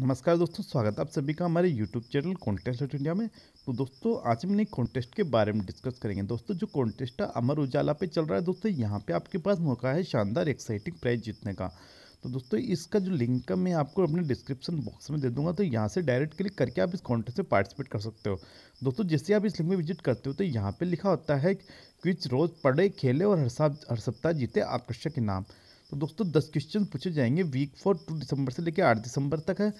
नमस्कार दोस्तों स्वागत है आप सभी का हमारे YouTube channel contest of India में तो दोस्तों आज हम एक कॉन्टेस्ट के बारे में डिस्कस करेंगे दोस्तों जो कॉन्टेस्ट है अमर उजाला पे चल रहा है दोस्तों यहाँ पे आपके पास मौका है शानदार एक्साइटिंग प्राइज जीतने का तो दोस्तों इसका जो लिंक है मैं आपको अपने डिस्क्रिप्शन बॉक्स में दे दूंगा तो यहाँ से डायरेक्ट क्लिक करके आप इस कॉन्टेस्ट में पार्टिसिपेट कर सकते हो दोस्तों जैसे आप इस लिंक में विजिट करते हो तो यहाँ पर लिखा होता है क्विच रोज़ पढ़े खेले और हर साल हर सप्ताह जीते आकर्षक इनाम तो दोस्तों दस क्वेश्चन पूछे जाएंगे वीक फॉर टू दिसंबर से लेकर आठ दिसंबर तक है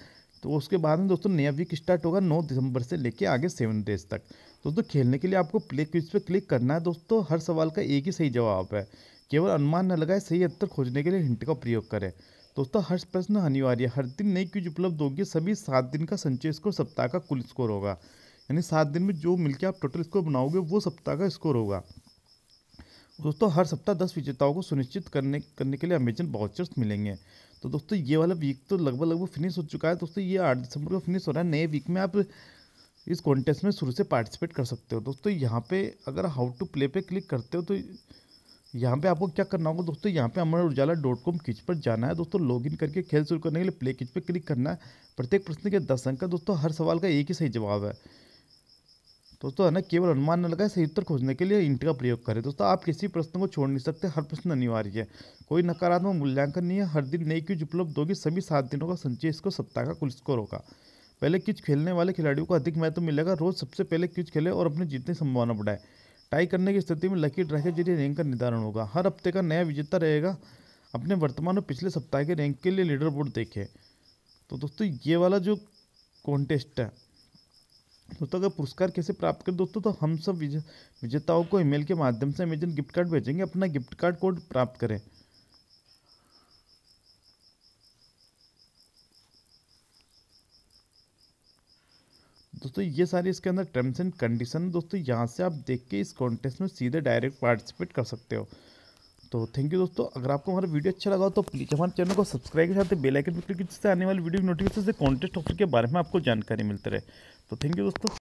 तो उसके बाद में दोस्तों नया वीक स्टार्ट होगा नौ दिसंबर से लेकर आगे सेवन डेज तक दोस्तों खेलने के लिए आपको प्ले क्विज पे क्लिक करना है दोस्तों हर सवाल का एक ही सही जवाब है केवल अनुमान न लगाए सही उत्तर खोजने के लिए हिंट का प्रयोग करें दोस्तों हर प्रश्न अनिवार्य हर दिन नई क्विज उपलब्ध होगी सभी सात दिन का संचय स्कोर सप्ताह का कुल स्कोर होगा यानी सात दिन में जो मिलकर आप टोटल स्कोर बनाओगे वो सप्ताह का स्कोर होगा दोस्तों हर सप्ताह दस विजेताओं को सुनिश्चित करने करने के लिए अमेजन वाउचर्स मिलेंगे तो दोस्तों ये वाला वीक तो लगभग लगभग फिनिश हो चुका है दोस्तों ये आठ दिसंबर को फिनिश हो रहा है नए वीक में आप इस कॉन्टेस्ट में शुरू से पार्टिसिपेट कर सकते हो दोस्तों यहाँ पे अगर हाउ टू प्ले पे क्लिक करते हो तो यहाँ पे आपको क्या करना होगा दोस्तों यहाँ पे अमर उजाला डॉट कॉम किच पर जाना है दोस्तों लॉगिन करके खेल शुरू करने के लिए प्ले किच पर क्लिक करना है प्रत्येक प्रश्न के दस अंक का दोस्तों हर सवाल का एक ही सही जवाब है दोस्तों है ना केवल अनुमान न लगाए सही उत्तर खोजने के लिए इंट का प्रयोग करें दोस्तों आप किसी प्रश्न को छोड़ नहीं सकते हर प्रश्न अनिवार्य है कोई नकारात्मक मूल्यांकन नहीं है हर दिन नई क्यूज उपलब्ध होगी सभी सात दिनों का संचय इसको सप्ताह का कुल स्कोर होगा पहले क्यूज खेलने वाले खिलाड़ियों को अधिक महत्व तो मिलेगा रोज सबसे पहले क्यूज खेले और अपनी जीतने की संभावना बढ़ाए टाई करने की स्थिति में लकी ड्रा के जरिए रैंक का निर्धारण होगा हर हफ्ते का नया विजेता रहेगा अपने वर्तमान और पिछले सप्ताह के रैंक के लिए लीडर बोर्ड देखें तो दोस्तों ये वाला जो कॉन्टेस्ट है दोस्तों तो अगर पुरस्कार कैसे प्राप्त करें दोस्तों तो हम सब विज, विजेताओं को ईमेल के माध्यम से अमेजन गिफ्ट कार्ड भेजेंगे अपना गिफ्ट कार्ड कोड प्राप्त करें दोस्तों ये सारे इसके अंदर टर्म्स एंड कंडीशन दोस्तों यहाँ से आप देख के इस कॉन्टेस्ट में सीधे डायरेक्ट पार्टिसिपेट कर सकते हो तो थैंक यू दोस्तों अगर आपको हमारा वीडियो अच्छा लगा तो प्लीज़ हमारे चैनल को सब्सक्राइब के साथ बेलाइकन क्लिक जिससे आने वाली वीडियो की नोटिफिकेशन से कॉन्टेस्ट ऑफर के बारे में आपको जानकारी मिलती रहे तो थैंक यू दोस्तों